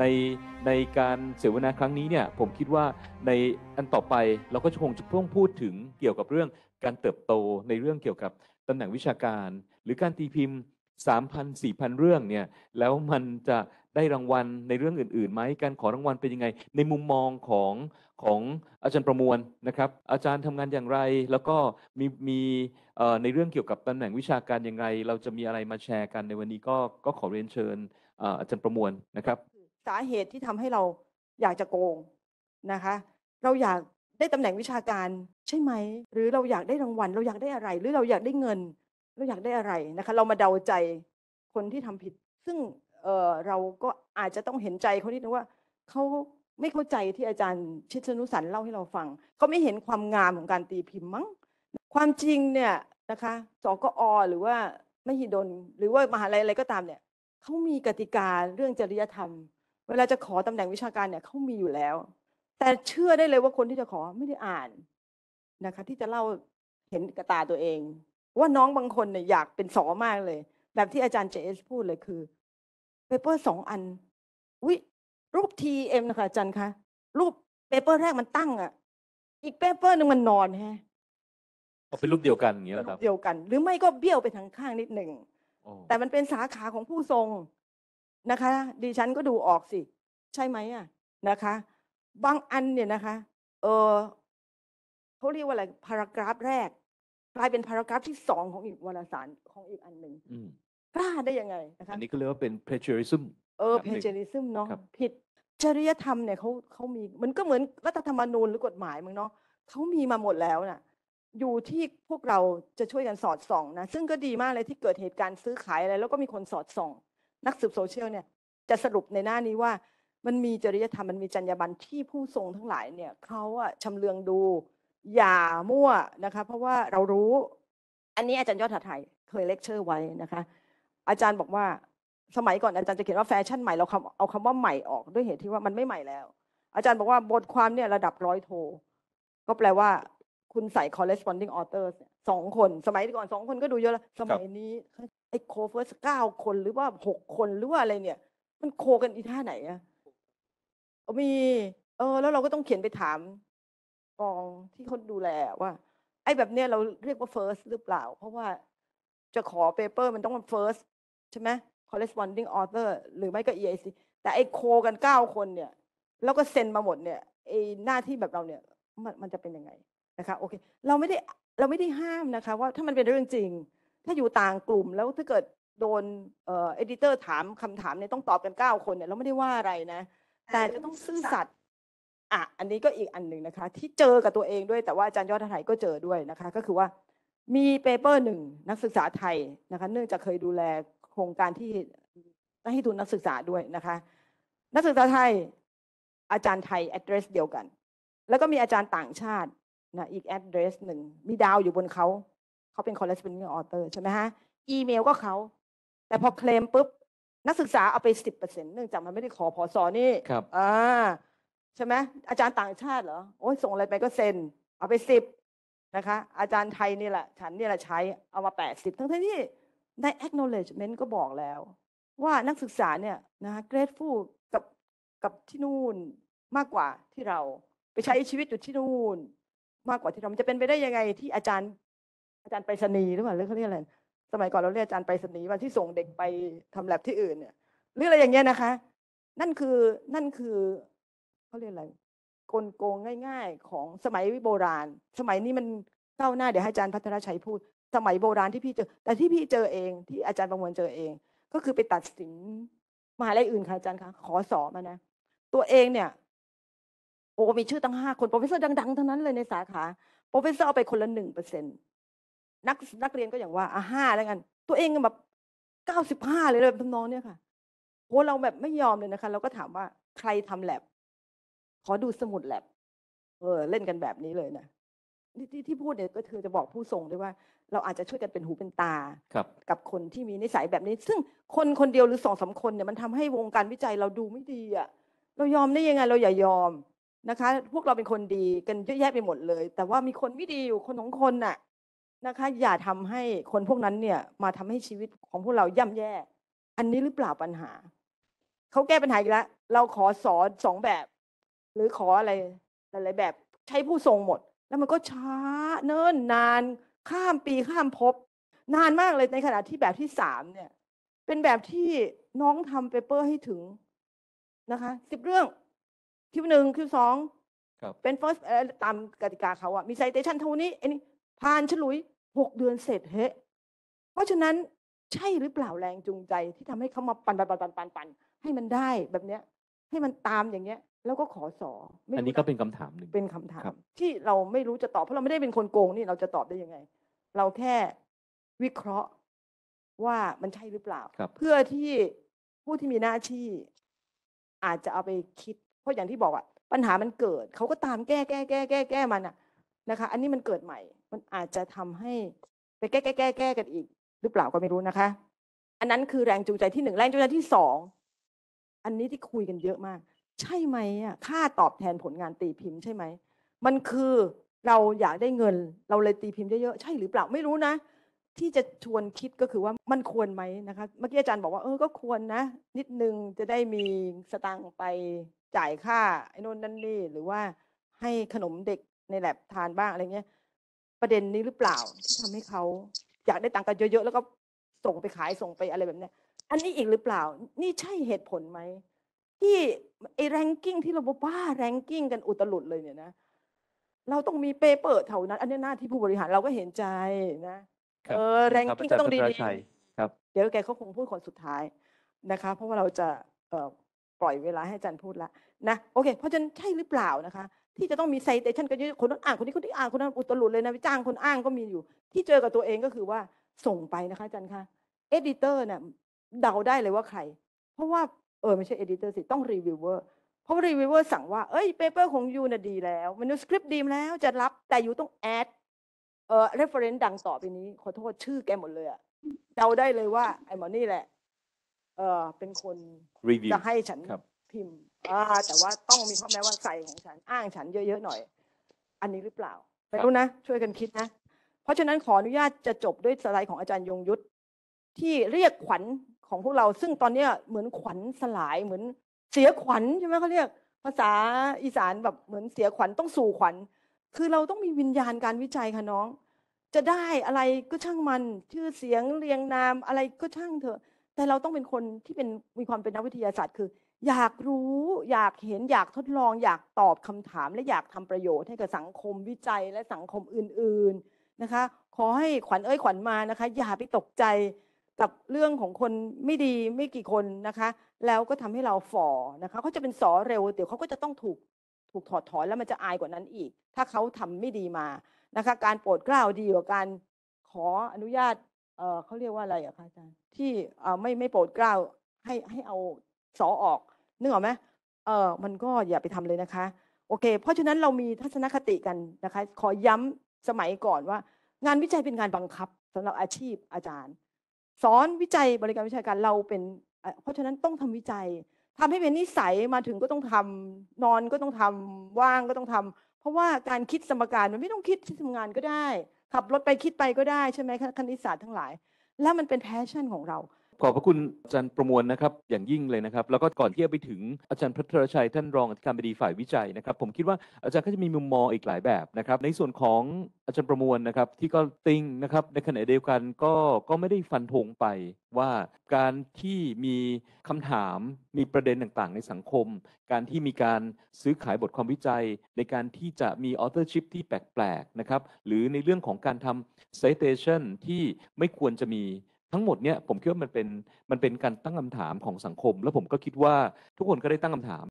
ในในการเสวนาครั้งนี้เนี่ยผมคิดว่าในอันต่อไปเราก็คงจะต้องพูดถึงเกี่ยวกับเรื่องการเติบโตในเรื่องเกี่ยวกับตำแหน่งวิชาการ หรือการตีพิมพ์3,000 4,000 เรื่องเนี่ย แล้วมันจะได้รางวัลในเรื่องอื่นๆไหมการขอรางวัลเป็นยังไงในมุมมองของของอาจารย์ประมวลนะครับ อาจารย์ทำงานอย่างไรแล้วก็มีมีในเรื่องเกี่ยวกับตำแหน่งวิชาการอย่างไรเราจะมีอะไรมาแชร์กันในวันนี้ก็ก็ขอเรียนเชิญอาจารย์ประมวลนะครับสาเหตุที่ทำให้เราอยากจะโกงนะคะ เราอยากได้ตำแหน่งวิชาการใช่ไหม หรือเราอยากได้รางวัล เราอยากได้อะไร หรือเราอยากได้เงิน เราอยากได้อะไรนะคะ เรามาเดาใจคนที่ทำผิด ซึ่งเเราก็อาจจะต้องเห็นใจเขานี่นึงว่าเขาไม่เข้าใจที่อาจารย์ชิดชนุสันเล่าให้เราฟัง เขาไม่เห็นความงามของการตีพิมพ์มั้ง ความจริงเนี่ยนะคะสกอหรือว่าไม่หิดลหรือว่ามหาลัยอะไรก็ตามเนี่ย เขามีกติกาเรื่องจริยธรรมเวลาจะขอตำแหน่งวิชาการเนี่ยเขามีอยู่แล้ว แต่เชื่อได้เลยว่าคนที่จะขอไม่ได้อ่านนะคะ ที่จะเล่าเห็นกระตาตัวเอง ว่าน้องบางคนเนี่ยอยากเป็นสอมากเลย แบบที่อาจารย์เจสพูดเลยคือเปเปอร์สองอันอุ้ยรูปทีเอ็มนะคะ อาจารย์คะรูปเปเปอร์แรกมันตั้งอ่ะอีกเปเปอร์หนึ่งมันนอนแฮะเป็นรูปเดียวกันอย่างเงี้ยครับเดียวกัน หรือไม่ก็เบี้ยวไปทางข้างนิดหนึ่งแต่มันเป็นสาขาของผู้ทรงนะคะดิฉันก็ดูออกสิ ใช่ไหมอ่ะนะคะบางอันเนี่ยนะคะ เออเขาเรียกว่าอะไรพารากราฟแรกกลายเป็นพารากราฟที่สองของอีกวารสารของอีกอันหนึ่งกล้าได้ยังไงนะคะอันนี้ก็เรียกว่าเป็น plagiarism เออเพจริซึมเนาะผิดจริยธรรมเนี่ยเขาเขามีมันก็เหมือนรัฐธรรมนูญหรือกฎหมายมึงเนาะเขามีมาหมดแล้วน่ะ อยู่ที่พวกเราจะช่วยกันสอดส่องนะซึ่งก็ดีมากเลยที่เกิดเหตุการณ์ซื้อขายอะไรแล้วก็มีคนสอดส่องนักสืบโซเชียลเนี่ยจะสรุปในหน้านี้ว่า มันมีจริยธรรมมันมีจรรยาบรรณที่ผู้ทรง ทั้งหลายเนี่ยเขาอะชำเลืองดู อย่ามั่วนะคะ เพราะว่าเรารู้ อันนี้อาจารย์ยอดถาไทยเคยเลคเชอร์ไว้นะคะ อาจารย์บอกว่า สมัยก่อนอาจารย์จะเขียนว่าแฟชั่นใหม่ เราคำเอาคำว่าใหม่ออกด้วยเหตุที่ว่ามันไม่ใหม่แล้ว อาจารย์บอกว่าบทความเนี่ยระดับร้อยโท ก็แปลว่าคุณใส่ corresponding authors เนี่ยสองคนสมัยก่อนสองคนก็ดูเยอะแล้วสมัยนี้ไอ้โคเฟิร์สเก้าคนหรือว่าหกคนหรือว่าอะไรเนี่ย มันโคกันอีท่าไหนอะมีเออ แล้วเราก็ต้องเขียนไปถาม กองที่คนดูแลว่า ไอ้แบบเนี้ยเราเรียกว่าเฟิร์สหรือเปล่า เพราะว่าจะขอเปเปอร์มันต้องเป็นเฟิร์สใช่ไหม corresponding author หรือไม่ก็ EIC แต่ไอ้โค กันเก้าคนเนี่ย แล้วก็เซ็นมาหมดเนี่ยไอ้หน้าที่แบบเราเนี่ย มันมันจะเป็นยังไงนะคะ โอเค เราไม่ได้เราไม่ได้ห้ามนะคะ ว่าถ้ามันเป็นเรื่องจริง ถ้าอยู่ต่างกลุ่มแล้วถ้าเกิดโดนเอ่อเอดิเตอร์ถามคำถามเนี่ยต้องตอบกันเก้าคนเนี่ย เราไม่ได้ว่าอะไรนะ แต่จะต้องซื่อสัตย์อ่ะอันนี้ก็อีกอันหนึ่งนะคะ ที่เจอกับตัวเองด้วยแต่ว่าอาจารย์ยอดไทยก็เจอด้วยนะคะ ก็คือว่ามีเปเปอร์หนึ่งนักศึกษาไทยนะคะ เนื่องจากเคยดูแลโครงการที่ให้ทุนนักศึกษาด้วยนะคะ นักศึกษาไทย อาจารย์ไทย address เดียวกัน แล้วก็มีอาจารย์ต่างชาตินะอีก แอดเดรสหนึ่งมีดาวอยู่บนเขาเขาเป็น c o ร r ป s p o n น i n ออเตอร์ใช่ไหมฮะ อีเมลก็เขา แต่พอ เคลม ปุ๊บ นักศึกษาเอาไปสิบเปอร์เซ็นต์เนื่องจาก มัน ไม่ได้ขอพอสอนี่ครับอ่าใช่ไหมอาจารย์ต่างชาติเหรอโอ้ยส่งอะไรไปก็เซ็น เอาไปสิบนะคะ อาจารย์ไทย นี่แหละฉันนี่แหละใช้เอามาแปดสิบทั้งที่ใน acknowledgement ก็บอกแล้ว ว่านักศึกษาเนี่ยนะเกรดฟูกับกับที่นู่นมากกว่าที่เราไปใช้ชีวิตอยู่ที่นู่นมากกว่าที่เราจะเป็นไปได้ยังไงที่อาจารย์ อาจารย์ไปสนีหรือเปล่าหรือเขาเรียกอะไรสมัยก่อนเราเรียกอาจารย์ไปสนีวันที่ส่งเด็กไปทำแลบที่อื่น เนี่ยหรืออะไรอย่างเงี้ยนะคะ นั่นคือนั่นคือเขาเรียกอะไรกลโกงง่าย ๆของสมัยโบราณ สมัยนี้มันก้าวหน้าเดี๋ยวให้อาจารย์พัทรชัยพูดสมัยโบราณที่พี่เจอแต่ที่พี่เจอเอง ที่อาจารย์ประมวลเจอเอง ก็คือไปตัดสินมหาลัยอื่นค่ะอาจารย์คะขอสอบมานะตัวเองเนี่ยโอ้มีชื่อตั้งห้าคน โปรเฟสเซอร์ดังๆ ทั้งนั้นเลยในสาขา โปรเฟสเซอร์เอาไปคนละหนึ่งเปอร์เซ็นต์นักนักเรียนก็อย่างว่าอ่ะห้าแล้วกัน ตัวเองก็แบบเก้าสิบห้าเลยเลยทำนองเนี้ยค่ะโอ้เราแบบไม่ยอมเลยนะคะ เราก็ถามว่าใครทำแลบขอดูสมุดแลบเออ เล่นกันแบบนี้เลยนะ ที่ที่พูดเนี่ยก็คือจะบอกผู้ส่งด้วยว่า เราอาจจะช่วยกันเป็นหูเป็นตากับคนที่มีนิสัยแบบนี้ ซึ่งคนคนเดียวหรือสองสาคนเนี่ยมันทำให้วงการวิจัยเราดูไม่ดีอ่ะเรายอมได้ยังไง เราอย่ายอมนะคะ พวกเราเป็นคนดีกันเยอะแยะไปหมดเลย แต่ว่ามีคนไม่ดีอยู่คนของคนน่ะนะคะ อย่าทำให้คนพวกนั้นเนี่ยมาทำให้ชีวิตของพวกเราย่ำแย่อันนี้หรือเปล่าปัญหา เขาแก้ปัญหาอีกแล้วเราขอสอนสองแบบ หรือขออะไรหลายๆแบบ ใช้ผู้ทรงหมด แล้วมันก็ช้า เนิ่นนาน ข้ามปีข้ามภพนานมากเลยในขณะที่แบบที่สามเนี่ย เป็นแบบที่น้องทำเปเปอร์ให้ถึงนะคะสิบเรื่องคิวหนึ่งคิวสองเป็น first ตามกติกาเขาอะมีไซ t a t i o n เท่านี้ไอ้นี่ผ่านฉลุยหกเดือนเสร็จเฮะเพราะฉะนั้นใช่หรือเปล่าแรงจูงใจที่ทำให้เขามาปันปันปันปันปันปันให้มันได้แบบเนี้ย ให้มันตามอย่างเงี้ย แล้วก็ขอสออันนี้ก็เป็นคำถามหนึ่งเป็นคำถาม ที่เราไม่รู้จะตอบเพราะเราไม่ได้เป็นคนโกงนี่เราจะตอบได้ยังไง เราแค่วิเคราะห์ว่ามันใช่หรือเปล่าเพื่อที่ผู้ที่มีหน้าที่อาจจะเอาไปคิดเพราะอย่างที่บอกอะปัญหามันเกิดเขาก็ตามแก้แก้แก้แก้แก้มันอะนะคะ อันนี้มันเกิดใหม่ มันอาจจะทำให้ ไปแก้แก้แก้แก้กันอีก หรือเปล่าก็ไม่รู้นะคะ อันนั้นคือแรงจูงใจที่หนึ่งแรงจูงใจที่สองอันนี้ที่คุยกันเยอะมาก ใช่ไหมอะค่าตอบแทนผลงานตีพิมพ์ใช่ไหมมันคือเราอยากได้เงินเราเลยตีพิมพ์เยอะๆใช่ หรือเปล่าไม่รู้นะ ที่จะชวนคิดก็คือว่ามันควรไหมนะคะ เมื่อกี้อาจารย์บอกว่าเออก็ควรนะนิดนึงจะได้มีสตังค์ไปจ่ายค่าไอ้นูนนั่นนี่หรือว่าให้ขนมเด็กในแลบทานบ้าง อะไรเงี้ย ประเด็นนี้หรือเปล่าที่ทำให้เขาอยากได้ตังค์กันเยอะๆแล้วก็ส่งไปขายส่งไปอะไรแบบเนี้ย อันนี้อีกหรือเปล่านี่ใช่เหตุผลไหม ที่ไอ้แรงกิ้งที่เราบ้าแรงกิ้งกันอุตลุดเลยเนี่ยนะเราต้องมีเปเปอร์เท่านั้น อันนี้หน้าที่ผู้บริหารเราก็เห็นใจนะเออแรงกิ้งต้องดีๆเดี๋ยวแกเขาคงพูดคนสุดท้ายนะคะ เพราะว่าเราจะปล่อยเวลาให้อาจารย์พูดละนะ โอเค เพราะฉะนั้นใช่หรือเปล่านะคะ ที่จะต้องมีไซเตชันกันเยอะคนนั้นอ่านคนนี้คนนี้อ่านคนนั้นอุตลุดเลยนะจ้างคนอ้างก็มีอยู่ ที่เจอกับตัวเองก็คือว่าส่งไปนะคะอาจารย์คะเอดิเตอร์เนี่ยเดาได้เลยว่าใคร เพราะว่า เออไม่ใช่เอดิเตอร์สิต้องรีวิวเวอร์เพราะรีวิวเวอร์สั่งว่าเอ้ยเปเปอร์ของยูน่ะดีแล้วมนุสคริปต์ดีแล้วจะรับแต่ยูต้องแอดเอ่อเรฟเฟอเรนซ์ดังต่อไปนี้ขอโทษชื่อแกหมดเลยอะเดาได้เลยว่าไอ้หมอนี่แหละเออเป็นคนจะให้ฉันพิมพ์ อ่า แต่ว่าต้องมีข้อแม้ว่าใส่ของฉัน อ้างฉันเยอะๆหน่อย อันนี้หรือเปล่าไม่รู้นะ ช่วยกันคิดนะ เพราะฉะนั้นขออนุญาตจะจบด้วยสไลด์ของอาจารย์ยงยุทธที่เรียกขวัญของพวกเราซึ่งตอนเนี้เหมือนขวัญสลายเหมือนเสียขวัญใช่ไหมเขาเรียกภาษาอีสานแบบเหมือนเสียขวัญต้องสู่ขวัญคือเราต้องมีวิญญาณการวิจัยค่ะน้อง จะได้อะไรก็ช่างมันชื่อเสียงเรียงนามอะไรก็ช่างเถอะแต่เราต้องเป็นคนที่เป็นมีความเป็นนักวิทยาศาสตร์คือ อยากรู้อยากเห็นอยากทดลองอยากตอบคำถามและอยากทำประโยชน์ให้กับสังคมวิจัยและสังคมอื่น ๆนะคะ ขอให้ขวัญเอ้ยขวัญมานะคะ อย่าไปตกใจกับเรื่องของคนไม่ดีไม่กี่คนนะคะ แล้วก็ทำให้เราฝ่อนะคะเขาจะเป็นสอเร็ว เดี๋ยวเขาก็จะต้องถูกถูกถอดถอน แล้วมันจะอายกว่านั้นอีก ถ้าเขาทำไม่ดีมานะคะ การโปรดเกล้าดีกว่าการขออนุญาตเออเขาเรียกว่าอะไรอะคะอาจารย์ที่เออไม่ไม่โปรดเกล้าให้ให้เอาสอออกนึกออกไหมเออมันก็อย่าไปทำเลยนะคะ โอเค เพราะฉะนั้นเรามีทัศนคติกันนะคะ ขอย้ำสมัยก่อนว่า งานวิจัยเป็นงานบังคับ สำหรับอาชีพอาจารย์ สอนวิจัยบริการวิชาการเราเป็นเพราะฉะนั้นต้องทำวิจัย ทำให้เป็นนิสัยมาถึงก็ต้องทำ นอนก็ต้องทำว่างก็ต้องทำ เพราะว่าการคิดสมการมันไม่ต้องคิดที่ทำงานก็ได้ขับรถไปคิดไปก็ได้ใช่ไหมคณิตศาสตร์ทั้งหลาย แล้วมันเป็นแพชชั่นของเราขอบพระคุณอาจารย์ประมวลนะครับอย่างยิ่งเลยนะครับ แล้วก็ก่อนที่จะไปถึงอาจารย์พัทรชัยท่านรองอธิการบดีฝ่ายวิจัยนะครับ ผมคิดว่าอาจารย์ก็จะมีมุมมองอีกหลายแบบนะครับในส่วนของอาจารย์ประมวลนะครับที่ก็ติงนะครับ ในขณะเดียวกันก็ก็ไม่ได้ฟันธงไปว่า การที่มีคำถามมีประเด็นต่างๆ ในสังคม การที่มีการซื้อขายบทความวิจัย ในการที่จะมีออเทอร์ชิพที่แปลกๆนะครับ หรือในเรื่องของการทำ citation ที่ไม่ควรจะมีทั้งหมดเนี่ยผมคิดว่ามันเป็นมันเป็นการตั้งคำถามของสังคม แล้วผมก็คิดว่าทุกคนก็ได้ตั้งคำถาม